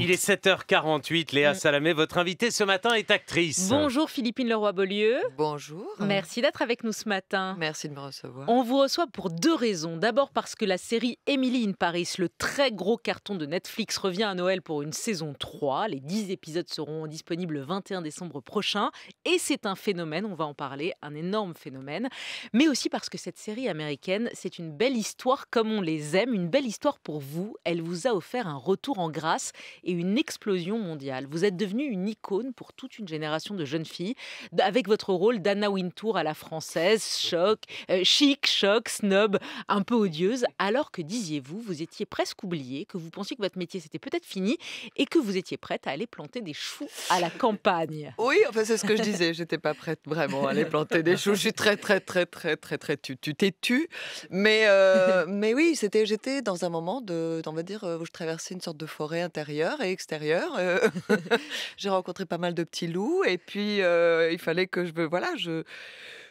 Il est 7h48. Léa mm. Salamé, votre invitée ce matin est actrice. Bonjour Philippine Leroy-Beaulieu. Bonjour. Merci d'être avec nous ce matin. Merci de me recevoir. On vous reçoit pour deux raisons. D'abord parce que la série Emily in Paris, le très gros carton de Netflix, revient à Noël pour une saison 3. Les 10 épisodes seront disponibles le 21 décembre prochain. Et c'est un phénomène, on va en parler, un énorme phénomène. Mais aussi parce que cette série américaine, c'est une belle histoire comme on les aime, une belle histoire pour vous. Elle vous a offert un retour en grâce et une explosion mondiale. Vous êtes devenue une icône pour toute une génération de jeunes filles, avec votre rôle d'Anna Wintour à la française, choc, euh, chic, choc, snob, un peu odieuse, alors que disiez-vous, vous étiez presque oubliée, que vous pensiez que votre métier c'était peut-être fini et que vous étiez prête à aller planter des choux à la campagne. Oui, enfin c'est ce que je disais, j'étais pas prête vraiment à aller planter des choux. Je suis très très très très très très tu tu têtue, mais euh, mais oui, c'était j'étais dans un moment de on va dire euh, où je traversais une sorte de forêt intérieure et extérieur. Euh, j'ai rencontré pas mal de petits loups et puis euh, il fallait que je voilà je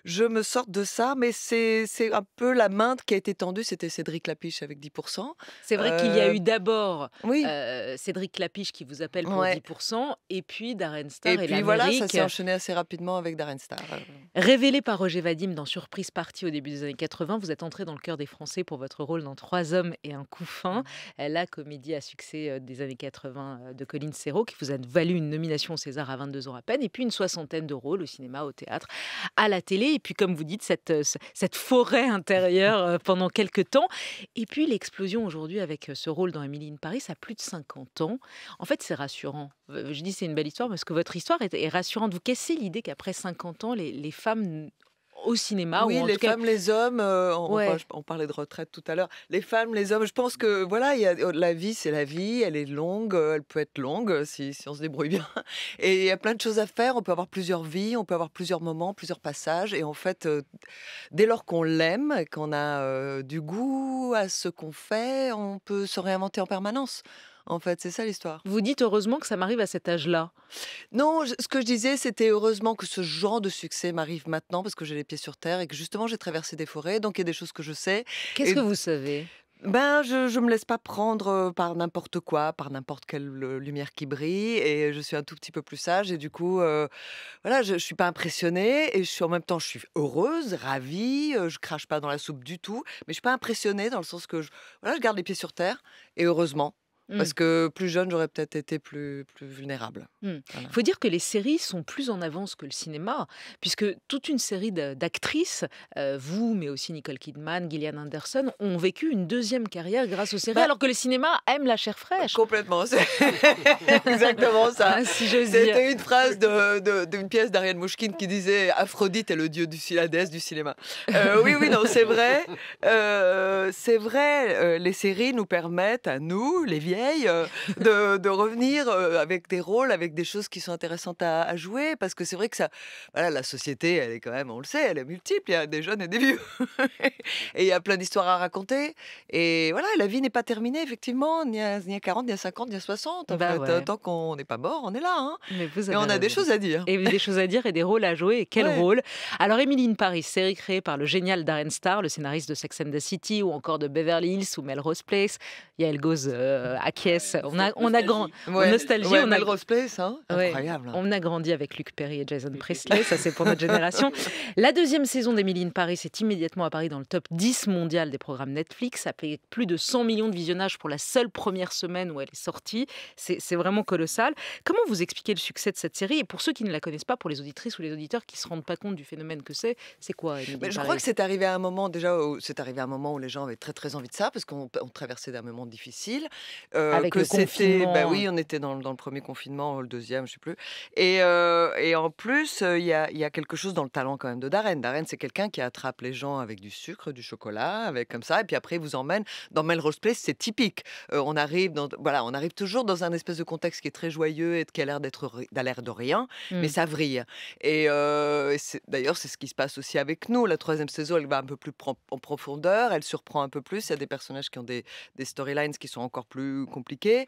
je me sors de ça, mais c'est un peu la main qui a été tendue, c'était Cédric Lapiche avec 10%. C'est vrai qu'il y a eu euh, d'abord euh, Cédric Lapiche qui vous appelle pour 10%, et puis Darren Star et, et puis voilà, ça s'est enchaîné assez rapidement avec Darren Star. Euh. Révélé par Roger Vadim dans Surprise partie au début des années 80, vous êtes entré dans le cœur des Français pour votre rôle dans Trois hommes et un coup fin, mmh. la comédie à succès des années 80 de Colin Serrault, qui vous a valu une nomination au César à 22 ans à peine, et puis une soixantaine de rôles au cinéma, au théâtre, à la télé et puis comme vous dites, cette, euh, forêt intérieure euh, pendant quelques temps. Et puis l'explosion aujourd'hui avec euh, ce rôle dans Emily in Paris, ça a plus de 50 ans. En fait, c'est rassurant. Je dis c'est une belle histoire parce que votre histoire est, rassurante. Vous cassez l'idée qu'après 50 ans, les femmes au cinéma. Oui, les femmes, les hommes, euh, on, parlait de retraite tout à l'heure. Les femmes, les hommes, je pense que voilà, y a, oh, la vie, c'est la vie, elle est longue, euh, elle peut être longue euh, si, si on se débrouille bien. Et il y a plein de choses à faire, on peut avoir plusieurs vies, on peut avoir plusieurs moments, plusieurs passages. Et en fait, dès lors qu'on l'aime, qu'on a du goût à ce qu'on fait, on peut se réinventer en permanence en fait. C'est ça l'histoire. Vous dites heureusement que ça m'arrive à cet âge-là. Non, ce que je disais, c'était heureusement que ce genre de succès m'arrive maintenant parce que j'ai les pieds sur terre et que justement j'ai traversé des forêts, donc il y a des choses que je sais. Qu'est-ce que vous savez ben, je ne me laisse pas prendre euh, par n'importe quoi, par n'importe quelle euh, lumière qui brille, et je suis un tout petit peu plus sage, et du coup, euh, voilà, je ne suis pas impressionnée, et je suis en même temps, je suis heureuse, ravie, je crache pas dans la soupe du tout, mais je ne suis pas impressionnée dans le sens que voilà, je garde les pieds sur terre, et heureusement, parce mmh. que plus jeune, j'aurais peut-être été plus, plus vulnérable. Mmh. Il faut dire que les séries sont plus en avance que le cinéma, puisque toute une série d'actrices, euh, vous, mais aussi Nicole Kidman, Gillian Anderson, ont vécu une deuxième carrière grâce aux séries, bah alors que le cinéma aime la chair bah, fraîche. Complètement, c'est exactement ça. Ah, C'était une phrase d'une pièce d'Ariane Mouchkine qui disait Aphrodite est le dieu du Silades du cinéma. Euh, oui, oui, non, c'est vrai. Euh, c'est vrai, les séries nous permettent à nous, les vieilles euh, de, revenir euh, avec des rôles, avec des choses qui sont intéressantes à, jouer, parce que c'est vrai que ça, la société, elle est quand même, on le sait, elle est multiple, il y a des jeunes et des vieux, et il y a plein d'histoires à raconter, et voilà, la vie n'est pas terminée, effectivement, ni à, ni 40, ni à 50, ni à 60, bah tant qu'on n'est pas mort, on est là, hein. et on a des choses à dire. Et des choses à dire et des rôles à jouer, et quel rôle Alors, Emily in Paris, série créée par le génial Darren Star, le scénariste de Sex and the City, ou encore de Beverly Hills ou Melrose Place. Yael Goes on a, on grand, nostalgie. on a hein, On a grandi avec Luc Perry et Jason Priestley, ça c'est pour notre génération. La deuxième saison d'Emily in Paris s'est immédiatement apparue dans le top 10 mondial des programmes Netflix, fait plus de 100 millions de visionnages pour la seule première semaine où elle est sortie. C'est vraiment colossal. Comment vous expliquez le succès de cette série Et pour ceux qui ne la connaissent pas, pour les auditrices ou les auditeurs qui ne se rendent pas compte du phénomène que c'est, c'est quoi Je crois que c'est arrivé à un moment déjà, c'est arrivé à un moment où les gens avaient très très envie de ça parce qu'on traversait d'un moment difficile. Euh, que c'était, bah oui, on était dans, dans, le premier confinement, euh, le deuxième, je sais plus. Et, euh, et en plus, il y a, y, a quelque chose dans le talent quand même de Darren. Darren, c'est quelqu'un qui attrape les gens avec du sucre, du chocolat, avec comme ça, et puis après, il vous emmène dans Melrose Place, c'est typique. on arrive dans, voilà, on arrive toujours dans un espèce de contexte qui est très joyeux et qui a l'air d'être l'air de rien, hmm. mais ça vrille. Et d'ailleurs, c'est ce qui se passe aussi avec nous. La troisième saison, elle va un peu plus en profondeur, elle surprend un peu plus. Il y a des personnages qui ont des, des storylines qui sont encore plus compliqué.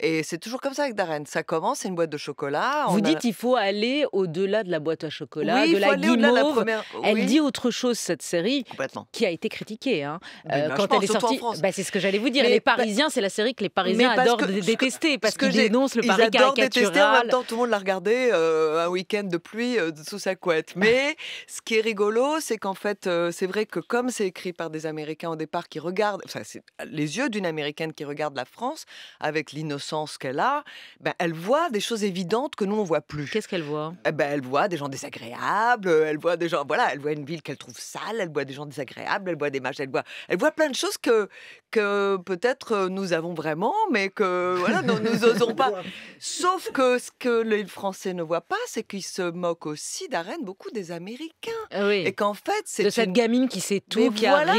Et c'est toujours comme ça avec Darren. Ça commence, c'est une boîte de chocolat. Vous dites, qu'il il faut aller au-delà de la boîte à chocolat, de, la guimauve. la première... Euh, elle dit autre chose, cette série, qui a été critiquée. Hein, euh, ben, quand elle est sortie, bah, c'est ce que j'allais vous dire. les Parisiens, c'est la série que les Parisiens adorent détester, parce qu'ils dénoncent le Paris caricatural. Ils adorent détester, en même temps, tout le monde l'a regardé euh, un week-end de pluie sous sa couette. Ah. Mais ce qui est rigolo, c'est qu'en fait, c'est vrai que comme c'est écrit par des Américains au départ qui regardent, enfin, c'est les yeux d'une Américaine qui regarde la France, avec l'innocence qu'elle a, ben, elle voit des choses évidentes que nous, on voit plus. Qu'est-ce qu'elle voit eh ben, Elle voit des gens désagréables, euh, elle voit des gens... Voilà, elle voit une ville qu'elle trouve sale, elle voit des gens désagréables, elle voit des machins, elle voit, elle voit plein de choses que, que peut-être euh, nous avons vraiment, mais que voilà, nous, n'osons pas. Sauf que ce que les Français ne voient pas, c'est qu'ils se moquent aussi d'Arène beaucoup des Américains. Ah et qu'en fait, c'est. De cette gamine qui sait tout, qui arrive,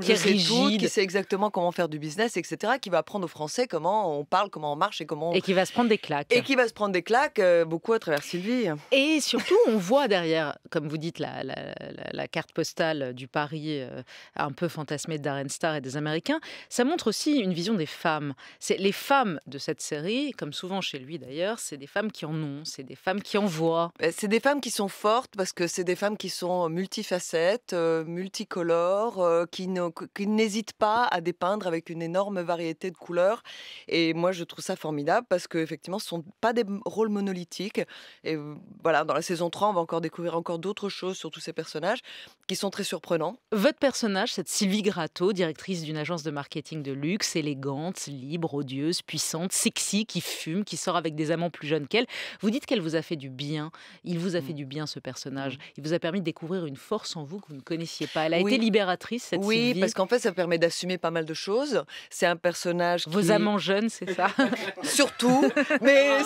qui est rigide. Tout, qui sait exactement comment faire du business, etc., qui va apprendre aux Français sait comment on parle, comment on marche et comment. On... Et qui va se prendre des claques. Et qui va se prendre des claques, euh, beaucoup à travers Sylvie. Et surtout, on voit derrière, comme vous dites, la, la, carte postale du Paris euh, un peu fantasmée d'Aren Star et des Américains. Ça montre aussi une vision des femmes. C'est les femmes de cette série, comme souvent chez lui d'ailleurs, c'est des femmes qui en ont, c'est des femmes qui en voient. Euh, c'est des femmes qui sont fortes parce que c'est des femmes qui sont multifacettes, multicolores, qui n'hésitent pas à dépeindre avec une énorme variété de couleurs et moi, je trouve ça formidable parce que effectivement, ce sont pas des rôles monolithiques. Et voilà, dans la saison 3, on va encore découvrir encore d'autres choses sur tous ces personnages qui sont très surprenants. Votre personnage, cette Sylvie Gratto, directrice d'une agence de marketing de luxe, élégante, libre, odieuse, puissante, sexy, qui fume, qui sort avec des amants plus jeunes qu'elle. Vous dites qu'elle vous a fait du bien. Il vous a fait mmh. du bien ce personnage. Mmh. Il vous a permis de découvrir une force en vous que vous ne connaissiez pas. Elle a été libératrice cette Sylvie. Oui, parce qu'en fait, ça permet d'assumer pas mal de choses. C'est un personnage amants jeunes, c'est ça Surtout, mais...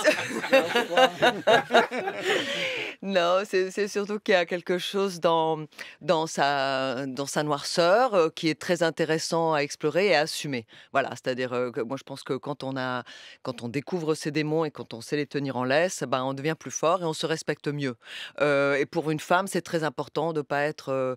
non, c'est surtout qu'il y a quelque chose dans, dans, sa, dans sa noirceur euh, qui est très intéressant à explorer et à assumer. Voilà, c'est-à-dire, euh, que moi je pense que quand on, a, quand on découvre ses démons et quand on sait les tenir en laisse, ben, on devient plus fort et on se respecte mieux. Euh, et pour une femme, c'est très important de ne pas être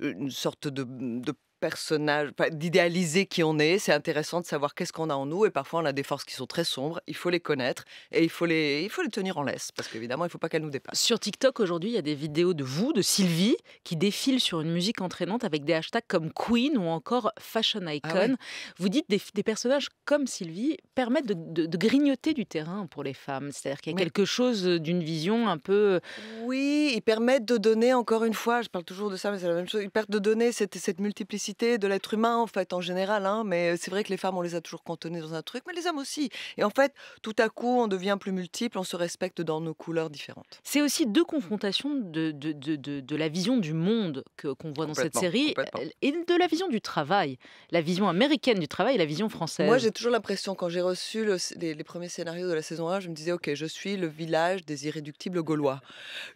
une sorte de, de personnage, d'idéaliser qui on est. C'est intéressant de savoir qu'est-ce qu'on a en nous. Et parfois, on a des forces qui sont très sombres. Il faut les connaître et il faut les, il faut les tenir en laisse. Parce qu'évidemment, il ne faut pas qu'elles nous dépassent. Sur TikTok, aujourd'hui, il y a des vidéos de vous, de Sylvie, qui défilent sur une musique entraînante avec des hashtags comme Queen ou encore Fashion ah Icon. Vous dites des, des, personnages comme Sylvie permettent de, grignoter du terrain pour les femmes. C'est-à-dire qu'il y a quelque chose euh, d'une vision un peu. Euh, oui, ils permettent de donner, encore une fois, je parle toujours de ça, mais c'est la même chose, ils permettent de donner cette, cette multiplicité de l'être humain en fait en général. Hein, mais c'est vrai que les femmes on les a toujours cantonnées dans un truc, mais les hommes aussi. Et en fait, tout à coup, on devient plus multiple, on se respecte dans nos couleurs différentes. C'est aussi deux mmh. confrontations de, de, de, de, la vision du monde que qu'on voit dans cette série et de la vision du travail, la vision américaine du travail, et la vision française. Moi, j'ai toujours l'impression quand j'ai reçu les, premiers scénarios de la saison 1, je me disais ok, je suis le village des irréductibles gaulois.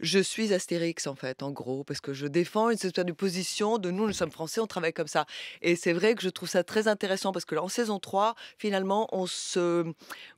Je suis Astérix en fait, en gros, parce que je défends une certaine position de nous, nous sommes français, on travaille comme ça. Et c'est vrai que je trouve ça très intéressant parce que en saison 3, finalement, on se,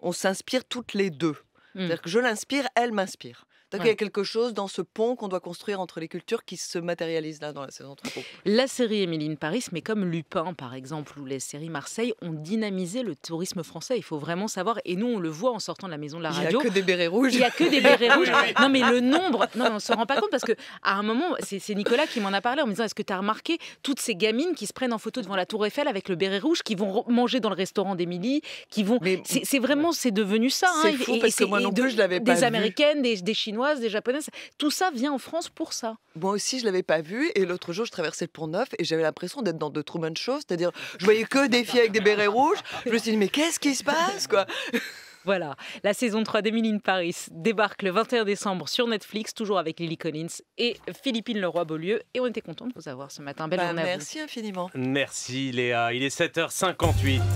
on s'inspire toutes les deux. Mmh. C'est-à-dire que je l'inspire, elle m'inspire. Donc il y a quelque chose dans ce pont qu'on doit construire entre les cultures qui se matérialise là dans la saison 3. La série Émilie Paris, mais comme Lupin par exemple, ou les séries Marseille, ont dynamisé le tourisme français. Il faut vraiment savoir, et nous on le voit en sortant de la maison de la radio. Il n'y a que des bérets rouges. Il n'y a que des bérets ah rouges. Non mais le nombre, on ne se rend pas compte parce que à un moment, c'est Nicolas qui m'en a parlé en me disant, est-ce que tu as remarqué toutes ces gamines qui se prennent en photo devant la tour Eiffel avec le béret rouge, qui vont manger dans le restaurant d'Émilie, qui vont... C'est vraiment, c'est devenu ça. Hein, c'est que moi non plus, je l'avais pas Des Américaines, des, chinois des japonaises. Tout ça vient en France pour ça. Moi aussi, je l'avais pas vu. Et l'autre jour, je traversais le Pont Neuf et j'avais l'impression d'être dans de trop bonnes choses, c'est-à-dire je voyais que des filles avec des bérets rouges. Je me suis dit mais qu'est-ce qui se passe quoi Voilà, la saison 3 d'Emily in Paris débarque le 21 décembre sur Netflix, toujours avec Lily Collins et Philippine Leroy-Beaulieu. Et on était contents de vous avoir ce matin. Belle bah, Merci infiniment. Merci Léa, il est 7h58.